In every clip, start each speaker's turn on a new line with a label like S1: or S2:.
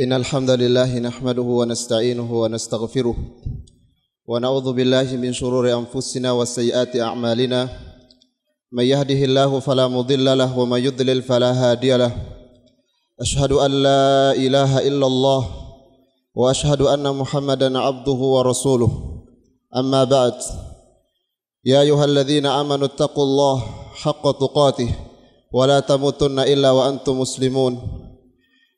S1: إن الحمد لله نحمده ونستعينه ونستغفره ونعوذ بالله من شرور أنفسنا وسيئات أعمالنا من يهده الله فلا مضل له ومن يضلل فلا هادي له أشهد أن لا إله إلا الله وأشهد أن محمدا عبده ورسوله أما بعد يا أيها الذين آمنوا اتقوا الله حق تقاته ولا تموتن إلا وأنتم مسلمون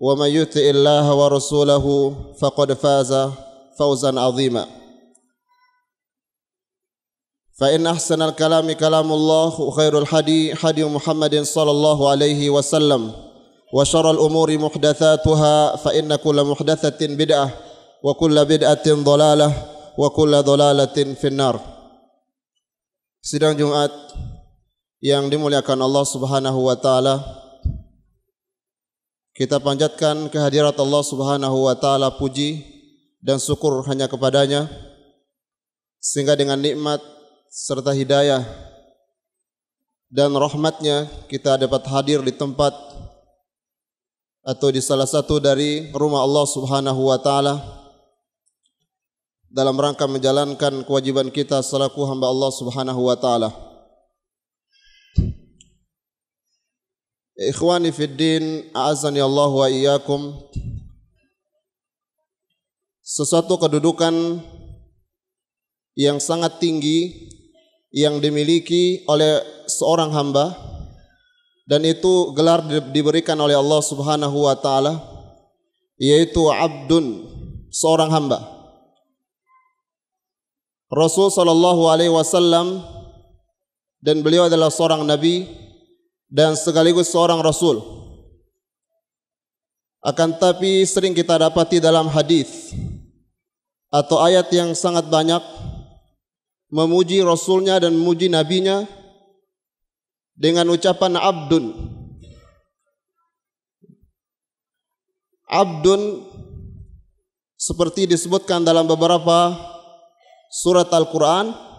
S1: ومن يطع الله ورسوله فقد فاز فوزا عظيما فإن أحسن الكلام كلام الله وخير الحدي حدي محمد صلى الله عليه وسلم وشر الأمور محدثاتها فإن كل محدثة بدعة وكل بدعة ضلالة وكل ضلالة في النار سيدنا جمعه yang dimuliakan Allah Subhanahu wa taala kita panjatkan kehadirat Allah Subhanahu wa taala puji dan syukur hanya kepadanya sehingga dengan nikmat serta hidayah dan rahmatnya kita dapat hadir di tempat atau di salah satu dari rumah Allah Subhanahu wa taala dalam rangka menjalankan kewajiban kita selaku hamba Allah Subhanahu wa taala. Ikhwani fi din, ya Allah wa iyyakum. Sesuatu kedudukan yang sangat tinggi yang dimiliki oleh seorang hamba dan itu gelar diberikan oleh Allah Subhanahu wa taala yaitu abdun seorang hamba Rasul sallallahu alaihi wasallam dan beliau adalah seorang nabi dan sekaligus seorang rasul. Akan tapi sering kita dapati dalam hadis atau ayat yang sangat banyak memuji rasulnya dan memuji nabinya dengan ucapan abdun. Abdun seperti disebutkan dalam beberapa surat Al-Qur'an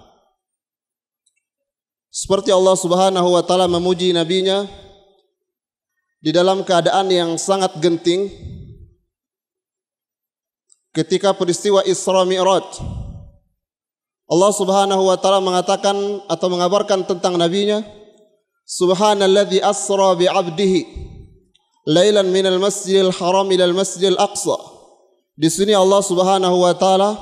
S1: seperti Allah Subhanahu wa taala memuji nabinya di dalam keadaan yang sangat genting ketika peristiwa Isra Mi'raj Allah Subhanahu wa taala mengatakan atau mengabarkan tentang nabinya Subhanalladzi asra bi 'abdihi lailan minal masjidil haram ila al masjidil aqsa di sini Allah Subhanahu wa taala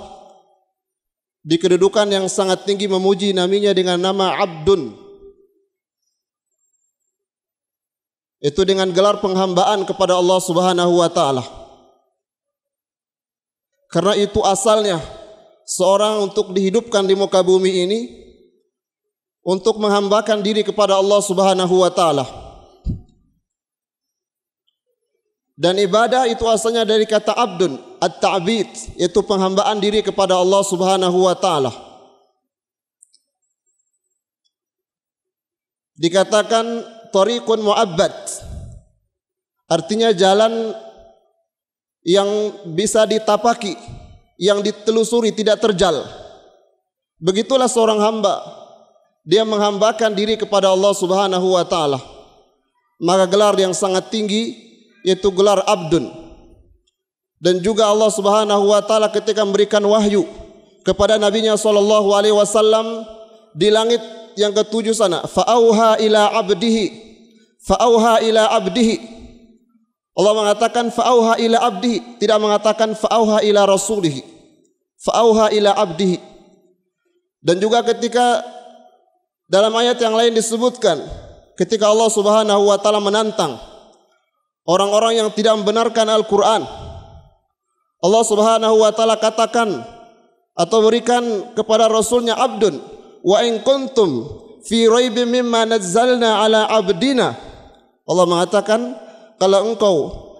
S1: di kedudukan yang sangat tinggi memuji naminya dengan nama Abdun. Itu dengan gelar penghambaan kepada Allah Subhanahu wa taala. Karena itu asalnya seorang untuk dihidupkan di muka bumi ini untuk menghambakan diri kepada Allah Subhanahu wa taala. Dan ibadah itu asalnya dari kata abdun at-ta'bid yaitu penghambaan diri kepada Allah Subhanahu wa taala. Dikatakan tariqun mu'abbad. Artinya jalan yang bisa ditapaki, yang ditelusuri tidak terjal. Begitulah seorang hamba dia menghambakan diri kepada Allah Subhanahu wa taala. Maka gelar yang sangat tinggi yaitu gelar abdun dan juga Allah Subhanahu wa taala ketika memberikan wahyu kepada nabinya sallallahu alaihi wasallam di langit yang ketujuh sana fa auha ila abdihi fa auha ila abdihi Allah mengatakan fa auha ila abdihi tidak mengatakan fa auha ila rasulihi fa auha ila abdihi dan juga ketika dalam ayat yang lain disebutkan ketika Allah Subhanahu wa taala menantang orang-orang yang tidak membenarkan Al-Quran. Allah subhanahu wa ta'ala katakan atau berikan kepada Rasulnya Abdun, wa in kuntum fi raibim mimma nazzalna ala abdina. Allah mengatakan, kalau engkau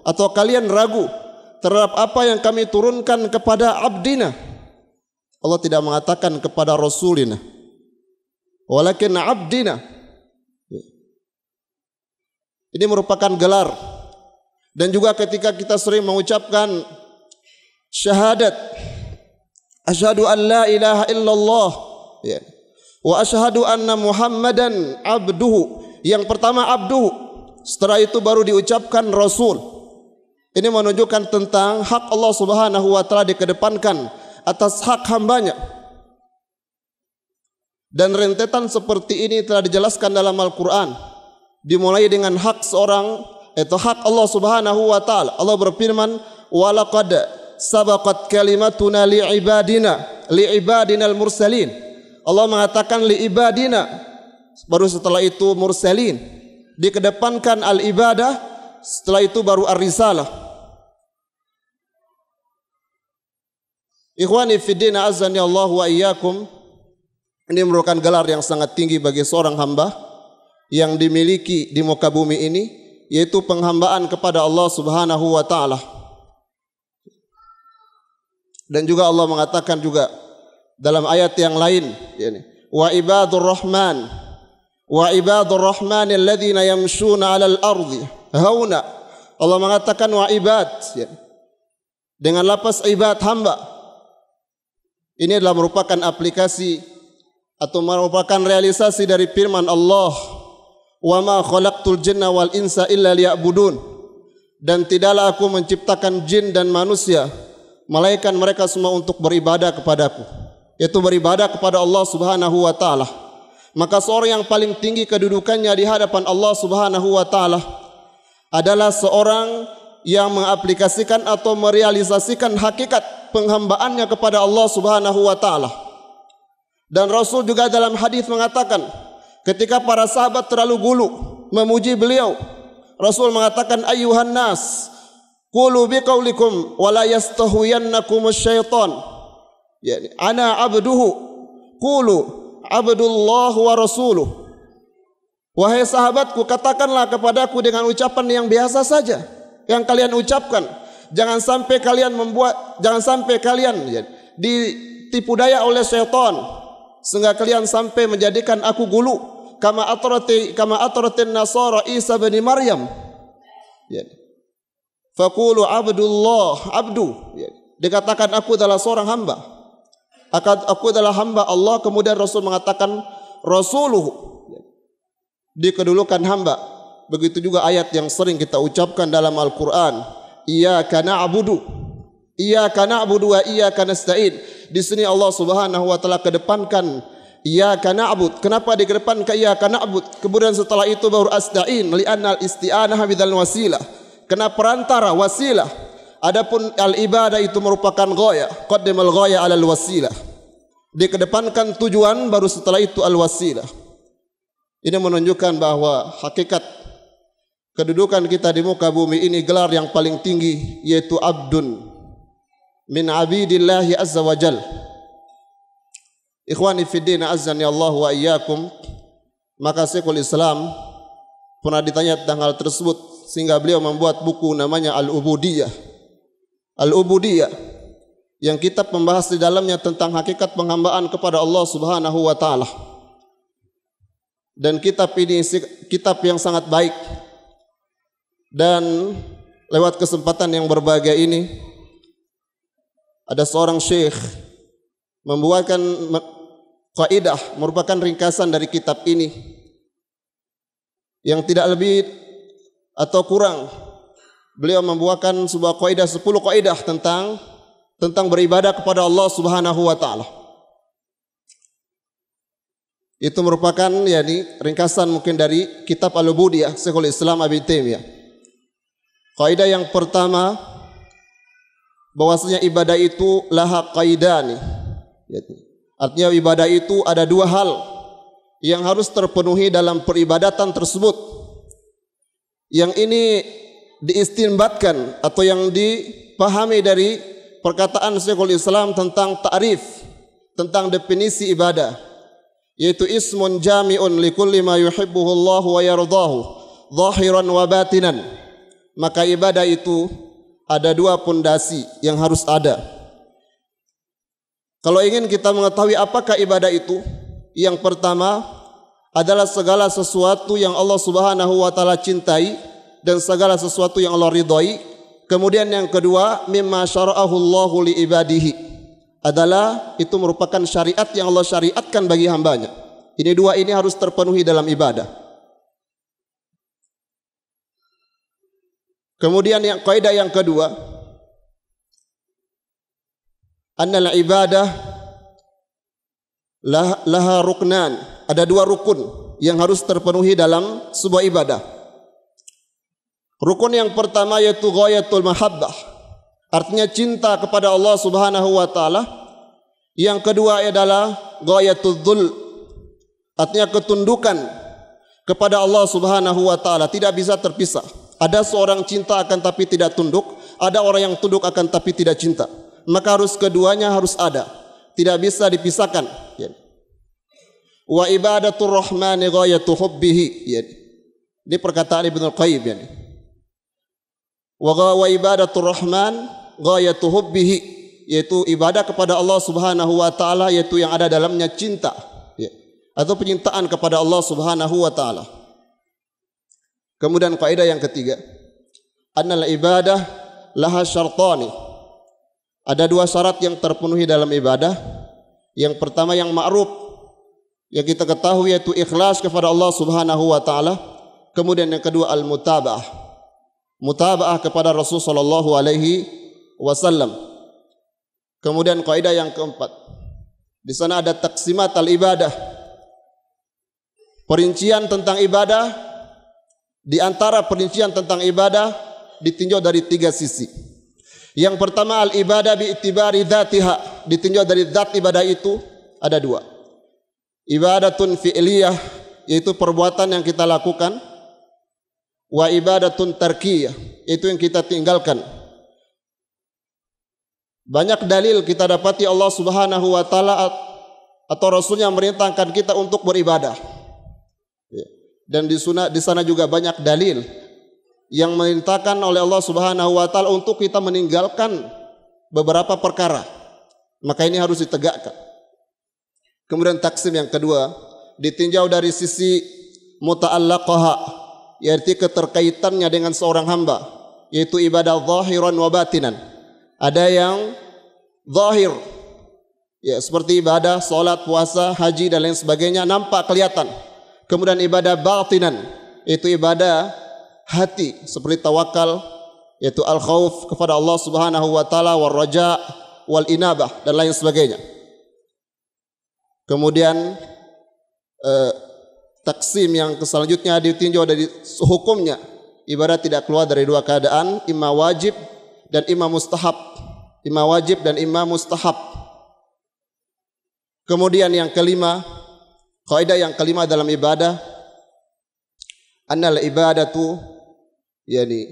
S1: atau kalian ragu terhadap apa yang kami turunkan kepada abdina, Allah tidak mengatakan kepada Rasulina. Walakin abdina. Ini merupakan Gelar dan juga ketika kita sering mengucapkan syahadat asyhadu an la ilaha illallah ya. wa asyhadu anna muhammadan abduhu yang pertama abdu setelah itu baru diucapkan rasul ini menunjukkan tentang hak Allah Subhanahu wa taala dikedepankan atas hak hambanya dan rentetan seperti ini telah dijelaskan dalam Al-Qur'an dimulai dengan hak seorang itu hak Allah Subhanahu wa taala Allah berfirman walaqad sabaqat kalimatuna li ibadina li ibadinal mursalin Allah mengatakan li ibadina baru setelah itu mursalin dikedepankan al ibadah setelah itu baru ar risalah Ikhwani fi din azan ya Allah wa iyyakum ini merupakan gelar yang sangat tinggi bagi seorang hamba yang dimiliki di muka bumi ini yaitu penghambaan kepada Allah Subhanahu wa taala. Dan juga Allah mengatakan juga dalam ayat yang lain yakni wa ibadur rahman wa ibadur rahman alladziina yamshuna 'alal ardi hauna Allah mengatakan wa ibad ya. dengan lapas ibad hamba ini adalah merupakan aplikasi atau merupakan realisasi dari firman Allah wa ma khalaqtul jinna wal insa illa liya'budun dan tidaklah aku menciptakan jin dan manusia melainkan mereka semua untuk beribadah kepadaku yaitu beribadah kepada Allah Subhanahu wa taala maka seorang yang paling tinggi kedudukannya di hadapan Allah Subhanahu wa taala adalah seorang yang mengaplikasikan atau merealisasikan hakikat penghambaannya kepada Allah Subhanahu wa taala dan Rasul juga dalam hadis mengatakan Ketika para sahabat terlalu gulu memuji beliau, Rasul mengatakan ayuhan nas qulu biqaulikum wala yastahuyannakum asyaiton. Yani ana abduhu qulu abdullah wa rasuluh. Wahai sahabatku, katakanlah kepadaku dengan ucapan yang biasa saja yang kalian ucapkan. Jangan sampai kalian membuat jangan sampai kalian ya, ditipu daya oleh setan sehingga kalian sampai menjadikan aku gulu kama atrati kama atrati nasara isa bin maryam ya faqulu abdullah abdu ya dikatakan aku adalah seorang hamba akad aku adalah hamba Allah kemudian rasul mengatakan rasuluh ya. dikedulukan hamba begitu juga ayat yang sering kita ucapkan dalam Al-Qur'an Ia iyyaka Ia iyyaka na'budu wa iyyaka nasta'in di sini Allah Subhanahu wa taala kedepankan ia ya, kana abud. Kenapa di kedepan? Kaya ya kana abud? Kemudian setelah itu baru asda'in li anal isti'anah bidal wasila. Kena perantara wasila? Adapun al ibadah itu merupakan ghaya. Qaddimal al wasila. Di kedepankan tujuan baru setelah itu al wasila. Ini menunjukkan bahawa hakikat kedudukan kita di muka bumi ini gelar yang paling tinggi yaitu abdun min abidillahi azza wa Ikhwani fi din azan ya Allah wa iyyakum. Maka Syekhul Islam pernah ditanya tentang hal tersebut sehingga beliau membuat buku namanya Al-Ubudiyah. Al-Ubudiyah yang kita membahas di dalamnya tentang hakikat penghambaan kepada Allah Subhanahu wa taala. Dan kitab ini kitab yang sangat baik. Dan lewat kesempatan yang berbahagia ini ada seorang syekh membuatkan kaidah merupakan ringkasan dari kitab ini yang tidak lebih atau kurang beliau membuahkan sebuah kaidah sepuluh kaidah tentang tentang beribadah kepada Allah Subhanahu wa taala. Itu merupakan yani ringkasan mungkin dari kitab Al-Budi ya, Syekhul Islam Ibnu Taimiyah. Kaidah yang pertama bahwasanya ibadah itu laha kaidani. Yaitu Artinya ibadah itu ada dua hal yang harus terpenuhi dalam peribadatan tersebut. Yang ini diistinbatkan atau yang dipahami dari perkataan Syekhul Islam tentang ta'rif, tentang definisi ibadah. Yaitu ismun jami'un li kulli ma yuhibbuhu Allah wa yardahu, zahiran wa batinan. Maka ibadah itu ada dua pondasi yang harus ada. Ada. Kalau ingin kita mengetahui apakah ibadah itu, yang pertama adalah segala sesuatu yang Allah Subhanahu wa taala cintai dan segala sesuatu yang Allah ridhai. Kemudian yang kedua, mimma syara'ahu Allah li ibadihi adalah itu merupakan syariat yang Allah syariatkan bagi hambanya. Ini dua ini harus terpenuhi dalam ibadah. Kemudian yang kaidah yang kedua, anna ibadah lah, laha ruknan. Ada dua rukun yang harus terpenuhi dalam sebuah ibadah. Rukun yang pertama yaitu ghayatul mahabbah. Artinya cinta kepada Allah Subhanahu wa taala. Yang kedua adalah ghayatul dhul. Artinya ketundukan kepada Allah Subhanahu wa taala, tidak bisa terpisah. Ada seorang cinta akan tapi tidak tunduk, ada orang yang tunduk akan tapi tidak cinta maka harus keduanya harus ada tidak bisa dipisahkan ya. wa ibadatur rahmani ghayatu hubbihi ya. ini perkataan Ibnu Qayyim ya. wa wa ibadatur rahman ghayatu hubbihi yaitu ibadah kepada Allah Subhanahu wa taala yaitu yang ada dalamnya cinta ya. atau penyintaan kepada Allah Subhanahu wa taala kemudian kaidah yang ketiga annal ibadah laha syartani ada dua syarat yang terpenuhi dalam ibadah. Yang pertama yang ma'ruf yang kita ketahui yaitu ikhlas kepada Allah Subhanahu wa taala. Kemudian yang kedua al-mutabaah. Mutabaah kepada Rasul sallallahu alaihi wasallam. Kemudian kaidah yang keempat. Di sana ada taksimat al-ibadah. Perincian tentang ibadah di antara perincian tentang ibadah ditinjau dari tiga sisi. Yang pertama al ibadah bi itibari dzatiha, ditinjau dari zat ibadah itu ada dua. Ibadatun fi'liyah yaitu perbuatan yang kita lakukan wa ibadatun tarkiyah itu yang kita tinggalkan. Banyak dalil kita dapati Allah Subhanahu wa taala atau rasulnya merintangkan kita untuk beribadah. Ya. Dan di sana juga banyak dalil yang memerintahkan oleh Allah Subhanahu wa taala untuk kita meninggalkan beberapa perkara. Maka ini harus ditegakkan. Kemudian taksim yang kedua ditinjau dari sisi muta'allaqaha yaitu keterkaitannya dengan seorang hamba yaitu ibadah zahiran wa batinan. Ada yang zahir ya seperti ibadah salat, puasa, haji dan lain sebagainya nampak kelihatan. Kemudian ibadah batinan itu ibadah hati seperti tawakal yaitu al khawf kepada Allah Subhanahu wa taala war raja wal inabah dan lain sebagainya. Kemudian eh, taksim yang selanjutnya ditinjau dari hukumnya ibarat tidak keluar dari dua keadaan imma wajib dan imma mustahab imma wajib dan imma mustahab kemudian yang kelima kaidah yang kelima dalam ibadah annal ibadatu yani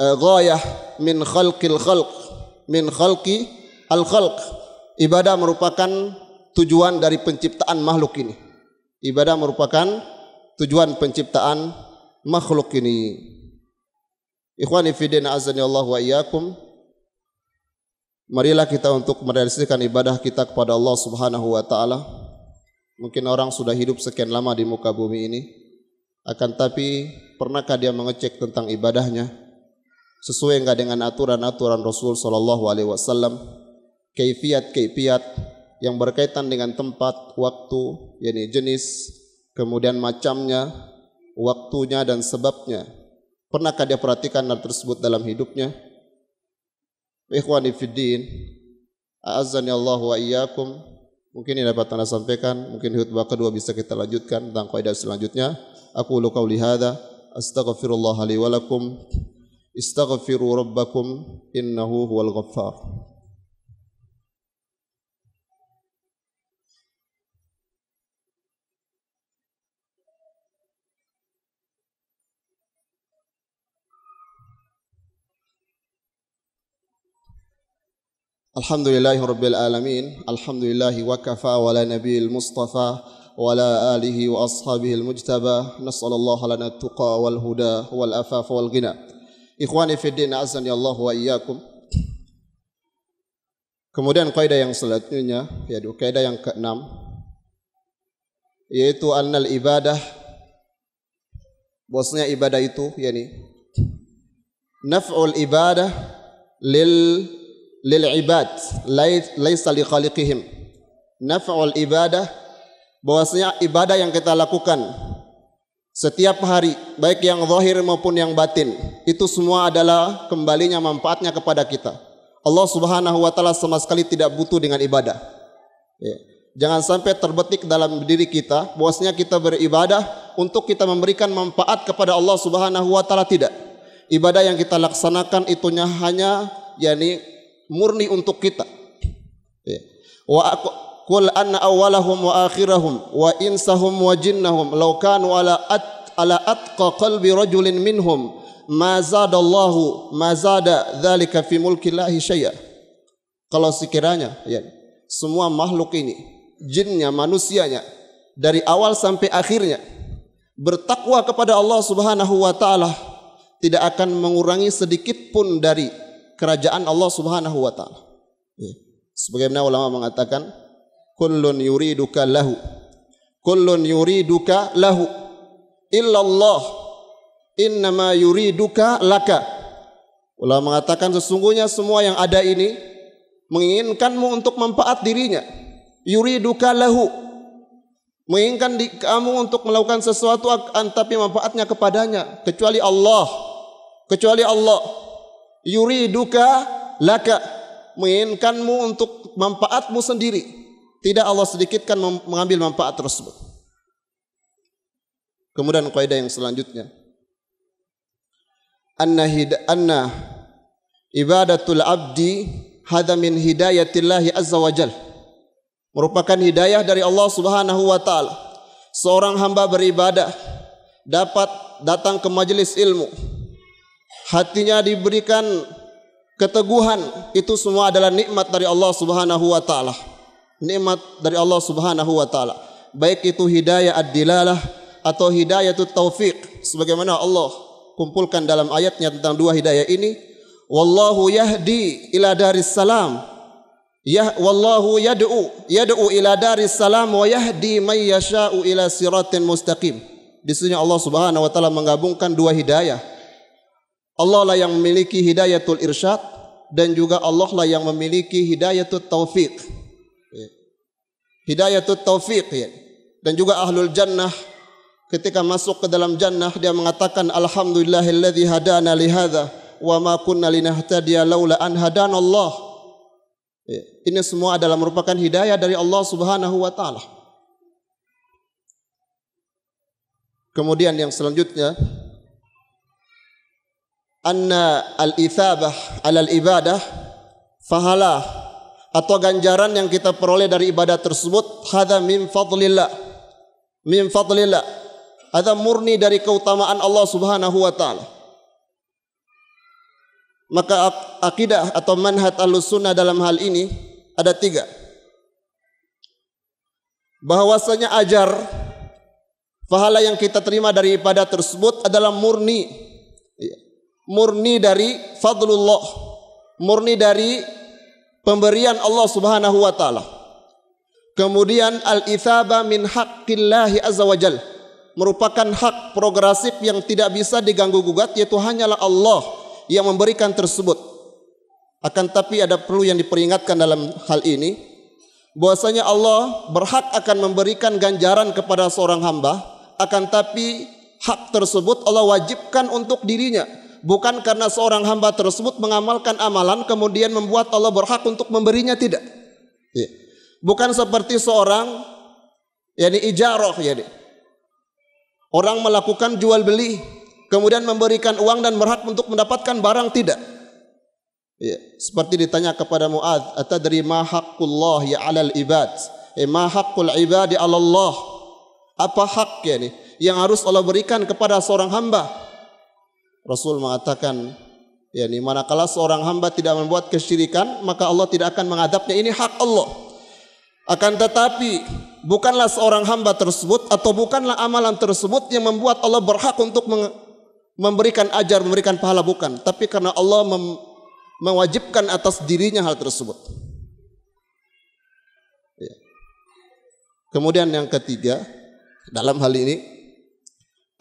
S1: uh, ghayah min khalqil khalq min khalqi al khalq ibadah merupakan tujuan dari penciptaan makhluk ini ibadah merupakan tujuan penciptaan makhluk ini ikhwani fidin azani Allah wa iyakum marilah kita untuk merealisasikan ibadah kita kepada Allah subhanahu wa ta'ala mungkin orang sudah hidup sekian lama di muka bumi ini akan tapi pernahkah dia mengecek tentang ibadahnya sesuai enggak dengan aturan-aturan Rasul sallallahu alaihi wasallam? Kaifiat-kaifiat yang berkaitan dengan tempat, waktu, yakni jenis, kemudian macamnya, waktunya dan sebabnya. Pernahkah dia perhatikan hal tersebut dalam hidupnya? Ikhwani fiddin, a'azzani Allah wa iyyakum. Mungkin ini dapat anda sampaikan, mungkin khutbah kedua bisa kita lanjutkan tentang kaidah selanjutnya. أقول قولي هذا أستغفر الله لي ولكم استغفروا ربكم إنه هو الغفار الحمد لله رب العالمين الحمد لله وكفى ولا نبي المصطفى وعلى آله وأصحابه المجتبى نسأل الله لنا التقى والهدى والأفاف والغنى إخواني في الدين أعزني الله وإياكم Kemudian kaidah yang selanjutnya yaitu kaidah yang keenam yaitu annal ibadah bosnya ibadah itu yakni naf'ul ibadah lil lil ibad laisa li khaliqihim naf'ul ibadah bahwasanya ibadah yang kita lakukan setiap hari baik yang zahir maupun yang batin itu semua adalah kembalinya manfaatnya kepada kita. Allah Subhanahu wa taala sama sekali tidak butuh dengan ibadah. Ya. Jangan sampai terbetik dalam diri kita bahwasanya kita beribadah untuk kita memberikan manfaat kepada Allah Subhanahu wa taala tidak. Ibadah yang kita laksanakan itunya hanya yakni murni untuk kita. Ya. Wa Qul anna awwalahum wa akhirahum wa insahum wa jinnahum law kanu ala at ala atqa qalbi rajulin minhum ma zadallahu ma zada dhalika fi mulki lahi shay'a kalau sekiranya ya semua makhluk ini jinnya manusianya dari awal sampai akhirnya bertakwa kepada Allah Subhanahu wa taala tidak akan mengurangi sedikit pun dari kerajaan Allah Subhanahu wa taala ya. sebagaimana ulama mengatakan kullun yuriduka lahu kullun yuriduka lahu illa Allah innama yuriduka laka ulama mengatakan sesungguhnya semua yang ada ini menginginkanmu untuk manfaat dirinya yuriduka lahu menginginkan di, kamu untuk melakukan sesuatu tapi manfaatnya kepadanya kecuali Allah kecuali Allah yuriduka laka menginginkanmu untuk manfaatmu sendiri tidak Allah sedikitkan mengambil manfaat tersebut. Kemudian kaidah yang selanjutnya. Anna hid anna ibadatul abdi hadha min hidayatillahi azza wajal Merupakan hidayah dari Allah subhanahu wa ta'ala. Seorang hamba beribadah dapat datang ke majlis ilmu. Hatinya diberikan keteguhan. Itu semua adalah nikmat dari Allah subhanahu wa Ta'ala nikmat dari Allah Subhanahu wa taala. Baik itu hidayah ad-dilalah atau hidayah itu taufiq sebagaimana Allah kumpulkan dalam ayatnya tentang dua hidayah ini. Wallahu yahdi ila daris salam. Ya wallahu yad'u yad'u ila daris salam wa yahdi may yasha'u ila siratin mustaqim. Di sini Allah Subhanahu wa taala menggabungkan dua hidayah. Allah lah yang memiliki hidayatul irsyad dan juga Allah lah yang memiliki hidayatul taufiq hidayatul taufiq ya. dan juga ahlul jannah ketika masuk ke dalam jannah dia mengatakan alhamdulillahilladzi hadana li hadza wa ma kunna linahtadiya laula an hadana Allah ya. ini semua adalah merupakan hidayah dari Allah Subhanahu wa taala kemudian yang selanjutnya anna al-ithabah alal ibadah fahalah atau ganjaran yang kita peroleh dari ibadah tersebut hadza min fadlillah min fadlillah hadza murni dari keutamaan Allah Subhanahu wa taala maka akidah atau manhaj al-sunnah dalam hal ini ada tiga bahwasanya ajar pahala yang kita terima dari ibadah tersebut adalah murni murni dari fadlullah murni dari pemberian Allah Subhanahu wa taala. Kemudian al-ithaba min haqqillah azza wajal merupakan hak progresif yang tidak bisa diganggu gugat yaitu hanyalah Allah yang memberikan tersebut. Akan tapi ada perlu yang diperingatkan dalam hal ini bahwasanya Allah berhak akan memberikan ganjaran kepada seorang hamba akan tapi hak tersebut Allah wajibkan untuk dirinya bukan karena seorang hamba tersebut mengamalkan amalan kemudian membuat Allah berhak untuk memberinya tidak ya. bukan seperti seorang yakni ijarah yakni orang melakukan jual beli kemudian memberikan uang dan berhak untuk mendapatkan barang tidak ya. seperti ditanya kepada Muadz atadri ma haqqullah ya alal ibad eh, ma haqqul ibadi alallah apa hak yakni yang harus Allah berikan kepada seorang hamba Rasul mengatakan, ya ini manakala seorang hamba tidak membuat kesyirikan, maka Allah tidak akan mengadapnya. Ini hak Allah. Akan tetapi, bukanlah seorang hamba tersebut atau bukanlah amalan tersebut yang membuat Allah berhak untuk memberikan ajar, memberikan pahala. Bukan. Tapi karena Allah mem mewajibkan atas dirinya hal tersebut. Ya. Kemudian yang ketiga, dalam hal ini,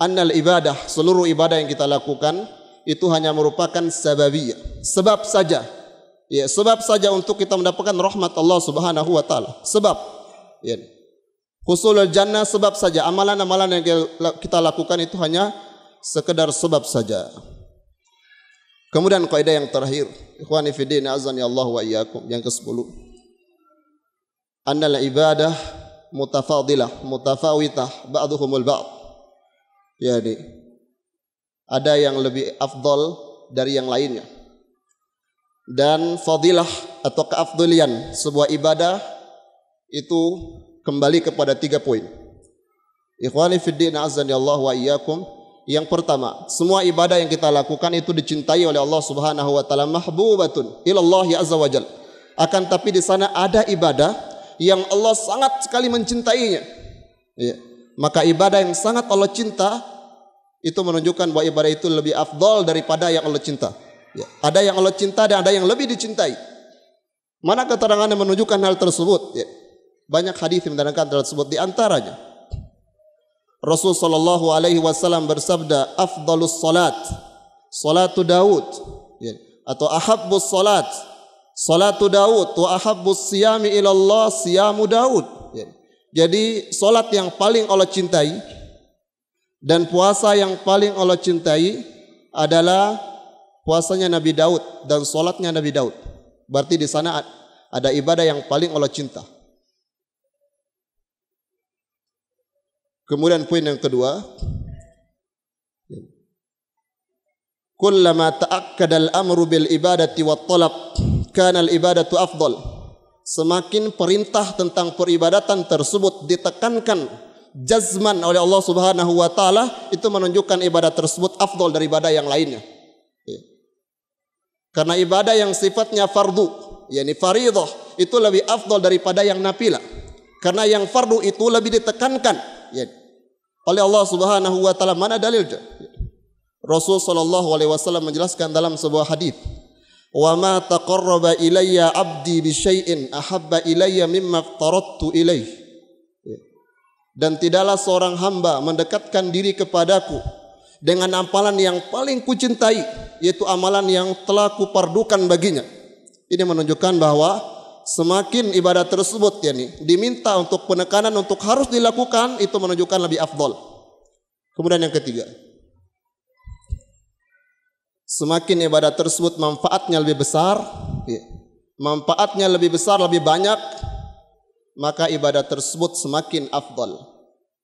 S1: annal ibadah seluruh ibadah yang kita lakukan itu hanya merupakan sababiyah sebab saja ya sebab saja untuk kita mendapatkan rahmat Allah Subhanahu wa taala sebab ya husulul jannah sebab saja amalan-amalan yang kita lakukan itu hanya sekedar sebab saja kemudian kaidah yang terakhir ikhwani fiddin azan ya Allah wa iyyakum yang ke-10 annal ibadah mutafadilah mutafawitah ba'dhumul ba'd Ya adik. Ada yang lebih afdol dari yang lainnya. Dan fadilah atau keafdulian sebuah ibadah itu kembali kepada tiga poin. Ikhwani fiddin azani Allah wa iyyakum. Yang pertama, semua ibadah yang kita lakukan itu dicintai oleh Allah Subhanahu wa taala mahbubatun ilallah ya azza wajal. Akan tapi di sana ada ibadah yang Allah sangat sekali mencintainya. Ya. Yeah maka ibadah yang sangat Allah cinta itu menunjukkan bahwa ibadah itu lebih afdol daripada yang Allah cinta. Ya. Ada yang Allah cinta dan ada yang lebih dicintai. Mana keterangan yang menunjukkan hal tersebut? Ya. Banyak hadis yang menerangkan hal tersebut di antaranya. Rasul sallallahu alaihi wasallam bersabda, "Afdalus salat salatu Daud." Ya. Atau "Ahabbus salat salatu Daud wa ahabbus siyami ila Allah siyamu Daud." Ya. Jadi solat yang paling Allah cintai dan puasa yang paling Allah cintai adalah puasanya Nabi Daud dan solatnya Nabi Daud. Berarti di sana ada ibadah yang paling Allah cinta. Kemudian poin yang kedua. Kullama ta'akkada al-amru bil ibadati wat talab kana al-ibadatu afdal semakin perintah tentang peribadatan tersebut ditekankan jazman oleh Allah Subhanahu wa taala itu menunjukkan ibadah tersebut afdol daripada yang lainnya. Ya. Karena ibadah yang sifatnya fardu, yakni faridah, itu lebih afdol daripada yang nafila. Karena yang fardu itu lebih ditekankan ya, oleh Allah Subhanahu wa taala mana dalilnya? Rasul sallallahu alaihi wasallam menjelaskan dalam sebuah hadis وما تقرب إلي عبدي بشيء Ahabba إلي mimma افترضت إليه ya. dan tidaklah seorang hamba mendekatkan diri kepadaku dengan amalan yang paling kucintai yaitu amalan yang telah kupardukan baginya ini menunjukkan bahwa semakin ibadah tersebut ya diminta untuk penekanan untuk harus dilakukan itu menunjukkan lebih afdol kemudian yang ketiga semakin ibadah tersebut manfaatnya lebih besar, manfaatnya lebih besar, lebih banyak, maka ibadah tersebut semakin afdol.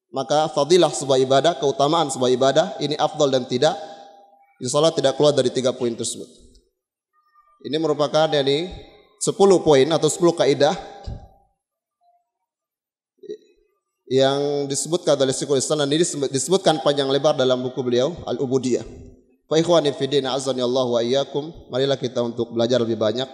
S1: Maka fadilah sebuah ibadah, keutamaan sebuah ibadah, ini afdol dan tidak, insya Allah tidak keluar dari tiga poin tersebut. Ini merupakan dari sepuluh poin atau sepuluh kaidah yang disebutkan oleh Syekhul Islam dan ini disebutkan panjang lebar dalam buku beliau Al-Ubudiyah. Faikhwani fidin azan Allah wa iyyakum. Marilah kita untuk belajar lebih banyak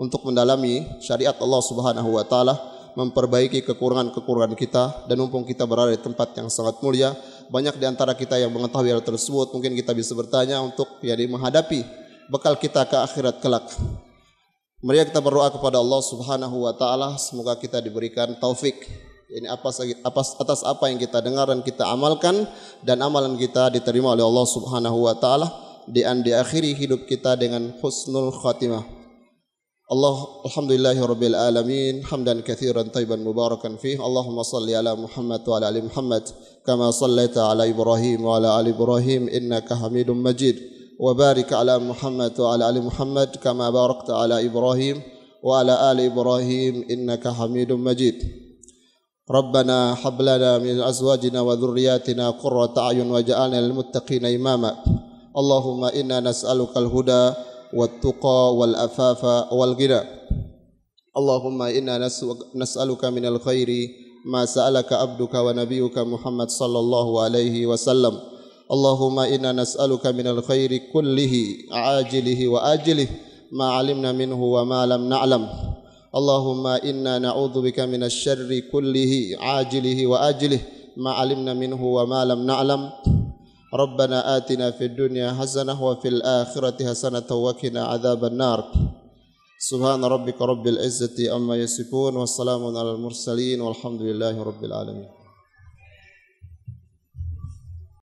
S1: untuk mendalami syariat Allah Subhanahu wa taala, memperbaiki kekurangan-kekurangan kita dan mumpung kita berada di tempat yang sangat mulia, banyak di antara kita yang mengetahui hal tersebut, mungkin kita bisa bertanya untuk jadi ya, di menghadapi bekal kita ke akhirat kelak. Mari kita berdoa kepada Allah Subhanahu wa taala, semoga kita diberikan taufik ini atas, atas, atas apa yang kita dengar dan kita amalkan dan amalan kita diterima oleh Allah Subhanahu wa taala di di akhiri hidup kita dengan husnul khatimah. Allah alhamdulillahirabbil alamin hamdan katsiran tayyiban mubarakan fi Allahumma salli ala Muhammad wa ala ali Muhammad kama sallaita ala Ibrahim wa ala ali Ibrahim innaka Hamidum Majid wa barik ala Muhammad wa ala ali Muhammad kama barakta ala Ibrahim wa ala ali Ibrahim innaka Hamidum Majid. ربنا هب لنا من ازواجنا وذرياتنا قرة اعين واجعلنا للمتقين اماما اللهم انا نسالك الهدى والتقى والافاف والغنى اللهم انا نسالك من الخير ما سالك عبدك ونبيك محمد صلى الله عليه وسلم اللهم انا نسالك من الخير كله عاجله واجله ما علمنا منه وما لم نعلم اللهم إنا نعوذ بك من الشر كله عاجله وآجله ما علمنا منه وما لم نعلم ربنا آتنا في الدنيا حسنة وفي الآخرة حسنة وقنا عذاب النار سبحان ربك رب العزة أما يصفون والسلام على المرسلين والحمد لله رب العالمين